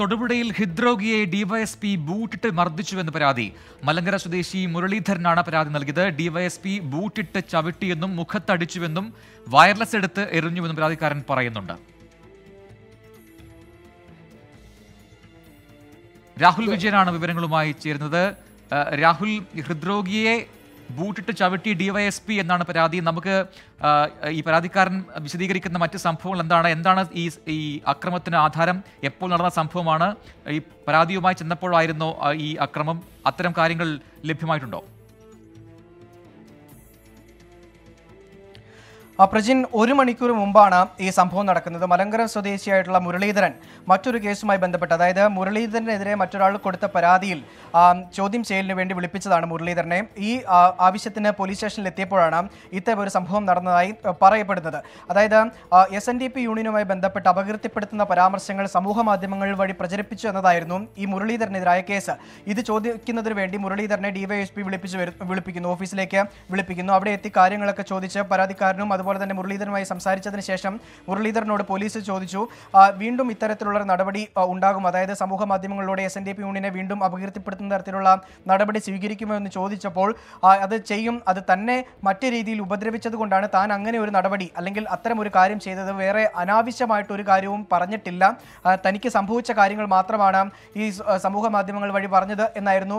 തൊടുപുഴയിൽ ഹൃദ്രോഗിയെ ഡിവൈഎസ്പി ബൂട്ടിട്ട് മർദ്ദിച്ചുവെന്ന് പരാതി മലങ്കര സ്വദേശി മുരളീധരനാണ് പരാതി നൽകിയത് ഡിവൈഎസ്പി ബൂട്ടിട്ട് ചവിട്ടിയെന്നും മുഖത്തടിച്ചുവെന്നും വയർലെസ് എടുത്ത് എറിഞ്ഞുവെന്നും പരാതിക്കാരൻ പറയുന്നുണ്ട് രാഹുൽ വിജയനാണ് വിവരങ്ങളുമായി ചേരുന്നത് രാഹുൽ ഹൃദ്രോഗിയെ ബൂട്ടിട്ട് ചവിട്ടി ഡിവൈഎസ്പി എന്നാണ് പരാതി നമുക്ക് ഈ പരാതിക്കാരൻ വിശദീകരിക്കുന്ന മറ്റ് സംഭവങ്ങൾ എന്താണ് എന്താണ് ഈ ഈ അക്രമത്തിന് ആധാരം എപ്പോൾ നടന്ന സംഭവമാണ് ഈ പരാതിയുമായി ചെന്നപ്പോഴായിരുന്നോ ഈ അക്രമം അത്തരം കാര്യങ്ങൾ ലഭ്യമായിട്ടുണ്ടോ പ്രജിൻ ഒരു മണിക്കൂർ മുമ്പാണ് ഈ സംഭവം നടക്കുന്നത് മലങ്കര സ്വദേശിയായിട്ടുള്ള മുരളീധരൻ മറ്റൊരു കേസുമായി ബന്ധപ്പെട്ട് അതായത് മുരളീധരനെതിരെ മറ്റൊരാൾ കൊടുത്ത പരാതിയിൽ ചോദ്യം ചെയ്യലിന് വേണ്ടി വിളിപ്പിച്ചതാണ് മുരളീധരനെ ഈ ആവശ്യത്തിന് പോലീസ് സ്റ്റേഷനിൽ എത്തിയപ്പോഴാണ് ഇത്തരം ഒരു സംഭവം നടന്നതായി പറയപ്പെടുന്നത് അതായത് എസ് എൻ ഡി പി യൂണിയനുമായി ബന്ധപ്പെട്ട് അപകീർത്തിപ്പെടുത്തുന്ന പരാമർശങ്ങൾ സമൂഹ മാധ്യമങ്ങൾ വഴി പ്രചരിപ്പിച്ചു എന്നതായിരുന്നു ഈ മുരളീധരനെതിരായ കേസ് ഇത് ചോദിക്കുന്നതിന് വേണ്ടി മുരളീധരനെ ഡിവൈഎസ്പി വിളിപ്പിച്ചു വിളിപ്പിക്കുന്നു ഓഫീസിലേക്ക് വിളിപ്പിക്കുന്നു അവിടെ എത്തി കാര്യങ്ങളൊക്കെ ചോദിച്ച് പരാതിക്കാരനും അതുപോലെ അതുപോലെ തന്നെ മുരളീധരനുമായി സംസാരിച്ചതിന് ശേഷം മുരളീധരനോട് പോലീസ് ചോദിച്ചു വീണ്ടും ഇത്തരത്തിലുള്ള നടപടി ഉണ്ടാകും അതായത് സമൂഹ മാധ്യമങ്ങളിലൂടെ എസ് എൻ ഡി പി യൂണിയനെ വീണ്ടും അപകീർത്തിപ്പെടുത്തുന്ന തരത്തിലുള്ള നടപടി സ്വീകരിക്കുമോ എന്ന് ചോദിച്ചപ്പോൾ അത് ചെയ്യും അത് തന്നെ മറ്റു രീതിയിൽ ഉപദ്രവിച്ചത് കൊണ്ടാണ് താൻ അങ്ങനെ ഒരു നടപടി അല്ലെങ്കിൽ അത്തരം ഒരു കാര്യം ചെയ്തത് വേറെ അനാവശ്യമായിട്ട് ഒരു കാര്യവും പറഞ്ഞിട്ടില്ല തനിക്ക് സംഭവിച്ച കാര്യങ്ങൾ മാത്രമാണ് ഈ സമൂഹ മാധ്യമങ്ങൾ വഴി പറഞ്ഞത് എന്നായിരുന്നു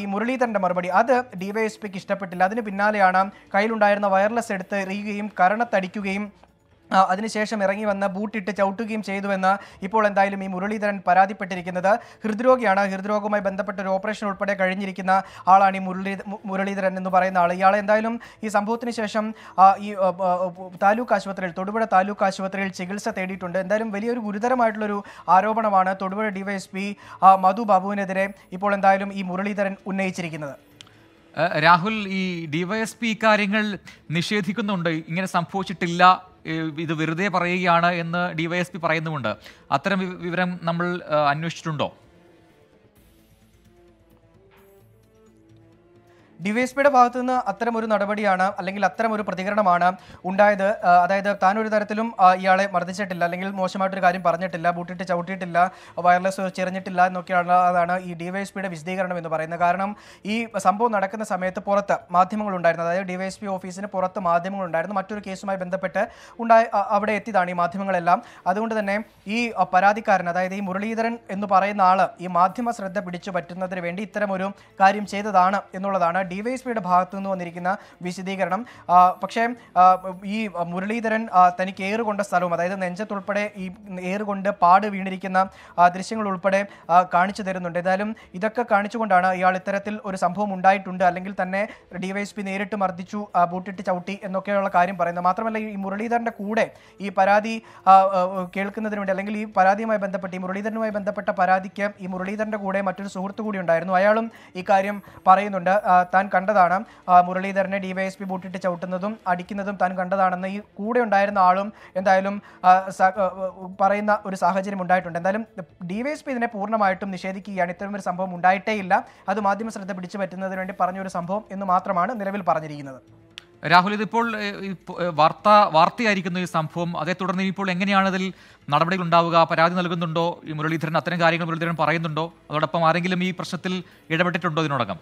ഈ മുരളീധരന്റെ മറുപടി അത് ഡിവൈഎസ്പിക്ക് ഇഷ്ടപ്പെട്ടില്ല അതിന് പിന്നാലെയാണ് കയ്യിലുണ്ടായിരുന്ന വയർലെസ് എടുത്ത് എറിയുകയും കര മരണത്തടിക്കുകയും അതിനുശേഷം ഇറങ്ങി വന്ന് ബൂട്ടിട്ട് ചവിട്ടുകയും ചെയ്തുവെന്ന് ഇപ്പോൾ എന്തായാലും ഈ മുരളീധരൻ പരാതിപ്പെട്ടിരിക്കുന്നത് ഹൃദ്രോഗിയാണ് ഹൃദ്രോഗവുമായി ബന്ധപ്പെട്ട ഒരു ഓപ്പറേഷൻ ഉൾപ്പെടെ കഴിഞ്ഞിരിക്കുന്ന ആളാണ് ഈ മുരളീ മുരളീധരൻ എന്ന് പറയുന്ന ആൾ ഇയാളെ എന്തായാലും ഈ സംഭവത്തിന് ശേഷം ഈ താലൂക്ക് ആശുപത്രിയിൽ തൊടുപുഴ താലൂക്ക് ആശുപത്രിയിൽ ചികിത്സ തേടിയിട്ടുണ്ട് എന്തായാലും വലിയൊരു ഗുരുതരമായിട്ടുള്ളൊരു ആരോപണമാണ് തൊടുപുഴ ഡിവൈഎസ്പി മധു ബാബുവിനെതിരെ ഇപ്പോൾ എന്തായാലും ഈ മുരളീധരൻ ഉന്നയിച്ചിരിക്കുന്നത് രാഹുൽ ഈ പി കാര്യങ്ങൾ നിഷേധിക്കുന്നുണ്ട് ഇങ്ങനെ സംഭവിച്ചിട്ടില്ല ഇത് വെറുതെ പറയുകയാണ് എന്ന് പി പറയുന്നുമുണ്ട് അത്തരം വിവരം നമ്മൾ അന്വേഷിച്ചിട്ടുണ്ടോ ഡിവൈഎസ്പിയുടെ ഭാഗത്തു നിന്ന് അത്തരം ഒരു നടപടിയാണ് അല്ലെങ്കിൽ അത്തരം ഒരു പ്രതികരണമാണ് ഉണ്ടായത് അതായത് താൻ ഒരു തരത്തിലും ഇയാളെ മർദ്ദിച്ചിട്ടില്ല അല്ലെങ്കിൽ മോശമായിട്ടൊരു കാര്യം പറഞ്ഞിട്ടില്ല ബൂട്ടിട്ട് ചവിട്ടിയിട്ടില്ല വയർലെസ് ചെറിഞ്ഞിട്ടില്ല എന്നൊക്കെയാണ് അതാണ് ഈ ഡിവൈഎസ്പിയുടെ വിശദീകരണം എന്ന് പറയുന്നത് കാരണം ഈ സംഭവം നടക്കുന്ന സമയത്ത് പുറത്ത് ഉണ്ടായിരുന്നു അതായത് ഡിവൈഎസ്പി ഓഫീസിന് പുറത്ത് മാധ്യമങ്ങൾ ഉണ്ടായിരുന്നു മറ്റൊരു കേസുമായി ബന്ധപ്പെട്ട് ഉണ്ടായി അവിടെ എത്തിയതാണ് ഈ മാധ്യമങ്ങളെല്ലാം അതുകൊണ്ട് തന്നെ ഈ പരാതിക്കാരൻ അതായത് ഈ മുരളീധരൻ എന്ന് പറയുന്ന ആൾ ഈ മാധ്യമ ശ്രദ്ധ പിടിച്ചു പറ്റുന്നതിന് വേണ്ടി ഇത്തരമൊരു കാര്യം ചെയ്തതാണ് എന്നുള്ളതാണ് ഡിവൈഎസ്പിയുടെ ഭാഗത്തു നിന്ന് വന്നിരിക്കുന്ന വിശദീകരണം പക്ഷേ ഈ മുരളീധരൻ തനിക്ക് ഏറുകൊണ്ട സ്ഥലവും അതായത് നെഞ്ചത്തുൾപ്പെടെ ഈ ഏറുകൊണ്ട് പാട് വീണിരിക്കുന്ന ദൃശ്യങ്ങൾ ഉൾപ്പെടെ കാണിച്ചു തരുന്നുണ്ട് ഏതായാലും ഇതൊക്കെ കാണിച്ചുകൊണ്ടാണ് ഇയാൾ ഇത്തരത്തിൽ ഒരു സംഭവം ഉണ്ടായിട്ടുണ്ട് അല്ലെങ്കിൽ തന്നെ ഡിവൈഎസ്പി നേരിട്ട് മർദ്ദിച്ചു ബൂട്ടിട്ട് ചവിട്ടി എന്നൊക്കെയുള്ള കാര്യം പറയുന്നത് മാത്രമല്ല ഈ മുരളീധരൻ്റെ കൂടെ ഈ പരാതി കേൾക്കുന്നതിന് വേണ്ടി അല്ലെങ്കിൽ ഈ പരാതിയുമായി ബന്ധപ്പെട്ട് ഈ മുരളീധരനുമായി ബന്ധപ്പെട്ട പരാതിക്ക് ഈ മുരളീധരൻ്റെ കൂടെ മറ്റൊരു സുഹൃത്തു കൂടി ഉണ്ടായിരുന്നു അയാളും ഈ കാര്യം പറയുന്നുണ്ട് താൻ താൻ കണ്ടതാണ് മുരളീധരനെ ഡിവൈഎസ്പി ബൂട്ടിട്ട് ചവിട്ടുന്നതും അടിക്കുന്നതും താൻ കണ്ടതാണെന്ന് ഈ കൂടെ ഉണ്ടായിരുന്ന ആളും എന്തായാലും പറയുന്ന ഒരു സാഹചര്യം ഉണ്ടായിട്ടുണ്ട് എന്തായാലും ഡിവൈഎസ്പി ഇതിനെ പൂർണ്ണമായിട്ടും നിഷേധിക്കുകയാണ് ഇത്തരം ഒരു സംഭവം ഉണ്ടായിട്ടേ ഇല്ല അത് മാധ്യമ ശ്രദ്ധ പിടിച്ചു പറ്റുന്നതിന് വേണ്ടി പറഞ്ഞൊരു സംഭവം എന്ന് മാത്രമാണ് നിലവിൽ പറഞ്ഞിരിക്കുന്നത് രാഹുൽ ഇതിപ്പോൾ വാർത്ത വാർത്തയായിരിക്കുന്നു ഈ സംഭവം അതേ തുടർന്ന് ഇപ്പോൾ എങ്ങനെയാണ് ഇതിൽ നടപടികൾ ഉണ്ടാവുക പരാതി നൽകുന്നുണ്ടോ ഈ മുരളീധരൻ അത്തരം കാര്യങ്ങൾ മുരളീധരൻ പറയുന്നുണ്ടോ അതോടൊപ്പം ആരെങ്കിലും ഈ പ്രശ്നത്തിൽ ഇടപെട്ടിട്ടുണ്ടോ ഇതിനോടകം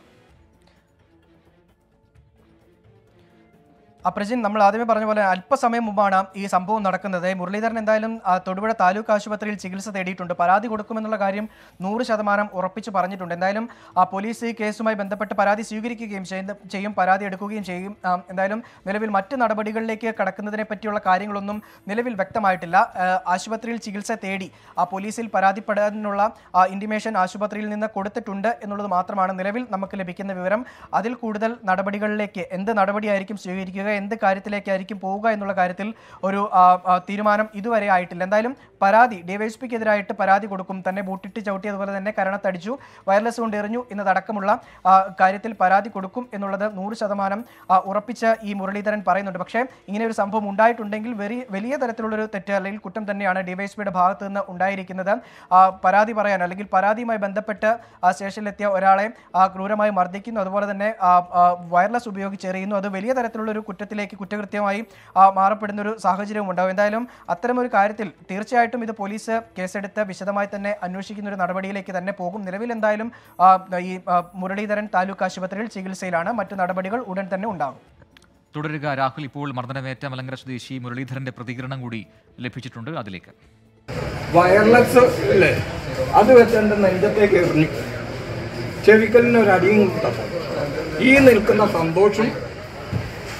അപ്രജിൻ നമ്മൾ ആദ്യമേ പറഞ്ഞ പോലെ അല്പസമയം മുമ്പാണ് ഈ സംഭവം നടക്കുന്നത് മുരളീധരൻ എന്തായാലും തൊടുപുഴ താലൂക്ക് ആശുപത്രിയിൽ ചികിത്സ തേടിയിട്ടുണ്ട് പരാതി കൊടുക്കുമെന്നുള്ള കാര്യം നൂറ് ശതമാനം ഉറപ്പിച്ച് പറഞ്ഞിട്ടുണ്ട് എന്തായാലും ആ പോലീസ് ഈ കേസുമായി ബന്ധപ്പെട്ട് പരാതി സ്വീകരിക്കുകയും ചെയ്യും പരാതി എടുക്കുകയും ചെയ്യും എന്തായാലും നിലവിൽ മറ്റ് നടപടികളിലേക്ക് കടക്കുന്നതിനെ പറ്റിയുള്ള കാര്യങ്ങളൊന്നും നിലവിൽ വ്യക്തമായിട്ടില്ല ആശുപത്രിയിൽ ചികിത്സ തേടി ആ പോലീസിൽ പരാതിപ്പെടാനുള്ള ഇൻറ്റിമേഷൻ ആശുപത്രിയിൽ നിന്ന് കൊടുത്തിട്ടുണ്ട് എന്നുള്ളത് മാത്രമാണ് നിലവിൽ നമുക്ക് ലഭിക്കുന്ന വിവരം അതിൽ കൂടുതൽ നടപടികളിലേക്ക് എന്ത് നടപടിയായിരിക്കും സ്വീകരിക്കുക എന്ത് കാര്യത്തിലേക്കായിരിക്കും പോവുക എന്നുള്ള കാര്യത്തിൽ ഒരു തീരുമാനം ഇതുവരെ ആയിട്ടില്ല എന്തായാലും പരാതി ഡിവൈഎസ്പിക്കെതിരായിട്ട് പരാതി കൊടുക്കും തന്നെ ബൂട്ടിട്ട് ചവിട്ടി അതുപോലെ തന്നെ കരണത്തടിച്ചു വയർലെസ് കൊണ്ട് എറിഞ്ഞു എന്നതടക്കമുള്ള കാര്യത്തിൽ പരാതി കൊടുക്കും എന്നുള്ളത് നൂറ് ശതമാനം ഉറപ്പിച്ച് ഈ മുരളീധരൻ പറയുന്നുണ്ട് പക്ഷേ ഇങ്ങനെ ഒരു സംഭവം ഉണ്ടായിട്ടുണ്ടെങ്കിൽ വെറി വലിയ തരത്തിലുള്ളൊരു തെറ്റ് അല്ലെങ്കിൽ കുറ്റം തന്നെയാണ് ഡിവൈഎസ്പിയുടെ ഭാഗത്തു നിന്ന് ഉണ്ടായിരിക്കുന്നത് പരാതി പറയാൻ അല്ലെങ്കിൽ പരാതിയുമായി ബന്ധപ്പെട്ട് സ്റ്റേഷനിലെത്തിയ ഒരാളെ ക്രൂരമായി മർദ്ദിക്കുന്നു അതുപോലെ തന്നെ വയർലെസ് ഉപയോഗിച്ച് എറിയുന്നു അത് വലിയ തരത്തിലുള്ളൊരു കുറ്റം കുറ്റത്തിലേക്ക് കുറ്റകൃത്യമായി മാറപ്പെടുന്ന ഒരു സാഹചര്യവും ഉണ്ടാവും എന്തായാലും ഒരു കാര്യത്തിൽ തീർച്ചയായിട്ടും ഇത് പോലീസ് കേസെടുത്ത് വിശദമായി തന്നെ അന്വേഷിക്കുന്ന ഒരു നടപടിയിലേക്ക് തന്നെ പോകും നിലവിൽ എന്തായാലും ഈ മുരളീധരൻ താലൂക്ക് ആശുപത്രിയിൽ ചികിത്സയിലാണ് മറ്റു നടപടികൾ ഉടൻ തന്നെ ഉണ്ടാകും തുടരുക രാഹുൽ ഇപ്പോൾ മർദ്ദനമേറ്റ മലങ്കര സ്വദേശി മുരളീധരന്റെ പ്രതികരണം കൂടി ലഭിച്ചിട്ടുണ്ട് അതിലേക്ക് വയർലെസ് ഇല്ലേ അത് വെച്ചെൻ്റെ നെഞ്ചത്തേക്ക് എറിഞ്ഞു ചെവിക്കലിനൊരടിയും ഈ നിൽക്കുന്ന സന്തോഷം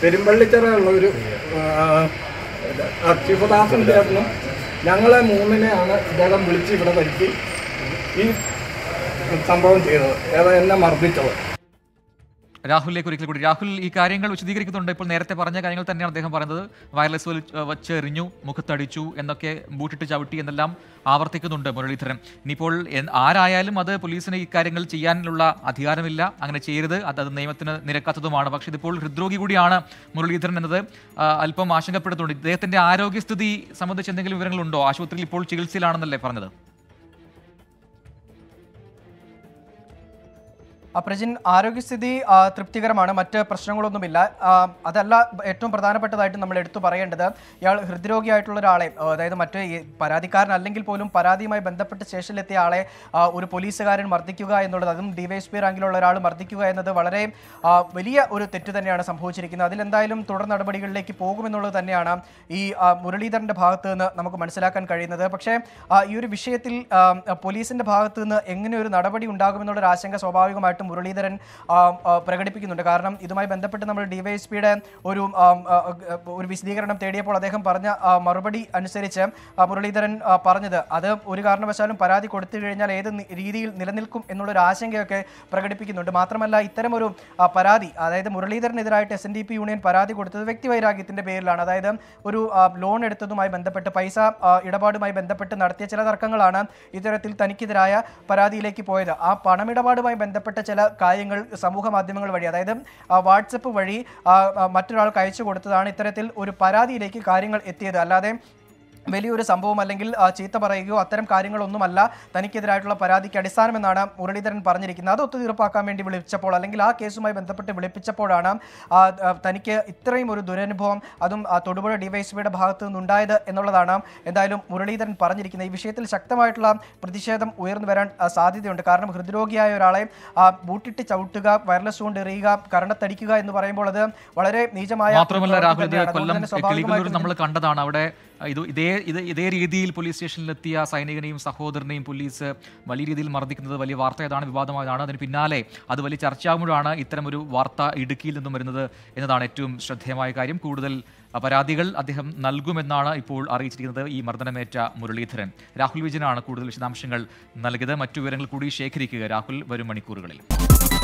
പെരുമ്പള്ളിത്തറയുള്ള ഒരു ശിവദാസൻ ചേട്ടനും ഞങ്ങളെ മൂന്നിനെയാണ് ഇദ്ദേഹം വിളിച്ച് ഇവിടെ വരുത്തി ഈ സംഭവം ചെയ്തത് ഏതാ എന്നെ മർദ്ദിച്ചത് രാഹുലിലേക്ക് ഒരിക്കൽ കൂടി രാഹുൽ ഈ കാര്യങ്ങൾ വിശദീകരിക്കുന്നുണ്ട് ഇപ്പോൾ നേരത്തെ പറഞ്ഞ കാര്യങ്ങൾ തന്നെയാണ് അദ്ദേഹം പറയുന്നത് വയർലെസ് വച്ച് എറിഞ്ഞു മുഖത്തടിച്ചു എന്നൊക്കെ ബൂട്ടിട്ട് ചവിട്ടി എന്നെല്ലാം ആവർത്തിക്കുന്നുണ്ട് മുരളീധരൻ ഇനിയിപ്പോൾ ആരായാലും അത് പോലീസിന് ഈ കാര്യങ്ങൾ ചെയ്യാനുള്ള അധികാരമില്ല അങ്ങനെ ചെയ്യരുത് അത് അത് നിയമത്തിന് നിരക്കാത്തതുമാണ് പക്ഷേ ഇതിപ്പോൾ ഹൃദ്രോഗി കൂടിയാണ് മുരളീധരൻ എന്നത് അല്പം ആശങ്കപ്പെടുന്നുണ്ട് ഇദ്ദേഹത്തിൻ്റെ ആരോഗ്യസ്ഥിതി സംബന്ധിച്ച് എന്തെങ്കിലും വിവരങ്ങളുണ്ടോ ആശുപത്രിയിൽ ഇപ്പോൾ ചികിത്സയിലാണെന്നല്ലേ പറഞ്ഞത് പ്രജിൻ ആരോഗ്യസ്ഥിതി തൃപ്തികരമാണ് മറ്റ് പ്രശ്നങ്ങളൊന്നുമില്ല അതല്ല ഏറ്റവും പ്രധാനപ്പെട്ടതായിട്ട് നമ്മൾ എടുത്തു പറയേണ്ടത് ഇയാൾ ഹൃദ്രോഗിയായിട്ടുള്ള ഒരാളെ അതായത് മറ്റ് അല്ലെങ്കിൽ പോലും പരാതിയുമായി ബന്ധപ്പെട്ട സ്റ്റേഷനിലെത്തിയ ആളെ ഒരു പോലീസുകാരൻ മർദ്ദിക്കുക എന്നുള്ളത് അതും ഡിവൈഎസ്പി റാങ്കിലുള്ള ഒരാൾ മർദ്ദിക്കുക എന്നത് വളരെ വലിയ ഒരു തെറ്റ് തന്നെയാണ് സംഭവിച്ചിരിക്കുന്നത് അതിലെന്തായാലും തുടർ നടപടികളിലേക്ക് പോകുമെന്നുള്ളത് തന്നെയാണ് ഈ മുരളീധരൻ്റെ ഭാഗത്ത് നിന്ന് നമുക്ക് മനസ്സിലാക്കാൻ കഴിയുന്നത് പക്ഷേ ഈ ഒരു വിഷയത്തിൽ പോലീസിൻ്റെ ഭാഗത്ത് നിന്ന് എങ്ങനെ ഒരു നടപടി ഉണ്ടാകുമെന്നുള്ളൊരു ആശങ്ക സ്വാഭാവികമായിട്ടും വ്യക്തമായിട്ട് മുരളീധരൻ പ്രകടിപ്പിക്കുന്നുണ്ട് കാരണം ഇതുമായി ബന്ധപ്പെട്ട് നമ്മൾ ഡിവൈഎസ്പിയുടെ ഒരു ഒരു വിശദീകരണം തേടിയപ്പോൾ അദ്ദേഹം പറഞ്ഞ മറുപടി അനുസരിച്ച് മുരളീധരൻ പറഞ്ഞത് അത് ഒരു കാരണവശാലും പരാതി കൊടുത്തു കഴിഞ്ഞാൽ ഏത് രീതിയിൽ നിലനിൽക്കും എന്നുള്ളൊരു ആശങ്കയൊക്കെ പ്രകടിപ്പിക്കുന്നുണ്ട് മാത്രമല്ല ഇത്തരമൊരു പരാതി അതായത് മുരളീധരനെതിരായിട്ട് S N D P union പരാതി കൊടുത്തത് വ്യക്തിവൈരാഗ്യത്തിൻ്റെ പേരിലാണ് അതായത് ഒരു ലോൺ എടുത്തതുമായി ബന്ധപ്പെട്ട് പൈസ ഇടപാടുമായി ബന്ധപ്പെട്ട് നടത്തിയ ചില തർക്കങ്ങളാണ് ഇത്തരത്തിൽ തനിക്കെതിരായ പരാതിയിലേക്ക് പോയത് ആ പണമിടപാടുമായി ബന്ധപ്പെട്ട ചില കാര്യങ്ങൾ സമൂഹ മാധ്യമങ്ങൾ വഴി അതായത് വാട്സപ്പ് വഴി മറ്റൊരാൾക്ക് അയച്ചു കൊടുത്തതാണ് ഇത്തരത്തിൽ ഒരു പരാതിയിലേക്ക് കാര്യങ്ങൾ എത്തിയത് അല്ലാതെ വലിയൊരു സംഭവം അല്ലെങ്കിൽ ചീത്ത പറയുകയോ അത്തരം കാര്യങ്ങളൊന്നുമല്ല തനിക്കെതിരായിട്ടുള്ള പരാതിക്ക് അടിസ്ഥാനമെന്നാണ് മുരളീധരൻ പറഞ്ഞിരിക്കുന്നത് അത് ഒത്തുതീർപ്പാക്കാൻ വേണ്ടി വിളിച്ചപ്പോൾ അല്ലെങ്കിൽ ആ കേസുമായി ബന്ധപ്പെട്ട് വിളിപ്പിച്ചപ്പോഴാണ് തനിക്ക് ഇത്രയും ഒരു ദുരനുഭവം അതും തൊടുപുഴ ഡിവൈഎസ്പിയുടെ ഭാഗത്തു നിന്നുണ്ടായത് എന്നുള്ളതാണ് എന്തായാലും മുരളീധരൻ പറഞ്ഞിരിക്കുന്നത് ഈ വിഷയത്തിൽ ശക്തമായിട്ടുള്ള പ്രതിഷേധം ഉയർന്നു വരാൻ സാധ്യതയുണ്ട് കാരണം ഹൃദ്രോഗിയായ ഒരാളെ ബൂട്ടിട്ട് ചവിട്ടുക വയർലെസ് കൊണ്ട് എറിയുക കരണത്തടിക്കുക എന്ന് പറയുമ്പോൾ അത് വളരെ നീചമായ മാത്രമല്ല കൊല്ലം നമ്മൾ കണ്ടതാണ് അവിടെ ഇത് ഇതേ ഇത് ഇതേ രീതിയിൽ പോലീസ് സ്റ്റേഷനിലെത്തിയ സൈനികനെയും സഹോദരനെയും പോലീസ് വലിയ രീതിയിൽ മർദ്ദിക്കുന്നത് വലിയ ഏതാണ് വിവാദമായതാണ് അതിന് പിന്നാലെ അത് വലിയ ചർച്ചയാകുമ്പോഴാണ് ഇത്തരമൊരു വാർത്ത ഇടുക്കിയിൽ നിന്നും വരുന്നത് എന്നതാണ് ഏറ്റവും ശ്രദ്ധേയമായ കാര്യം കൂടുതൽ പരാതികൾ അദ്ദേഹം നൽകുമെന്നാണ് ഇപ്പോൾ അറിയിച്ചിരിക്കുന്നത് ഈ മർദ്ദനമേറ്റ മുരളീധരൻ രാഹുൽ വിജയനാണ് കൂടുതൽ വിശദാംശങ്ങൾ നൽകിയത് മറ്റു വിവരങ്ങൾ കൂടി ശേഖരിക്കുക രാഹുൽ വരും മണിക്കൂറുകളിൽ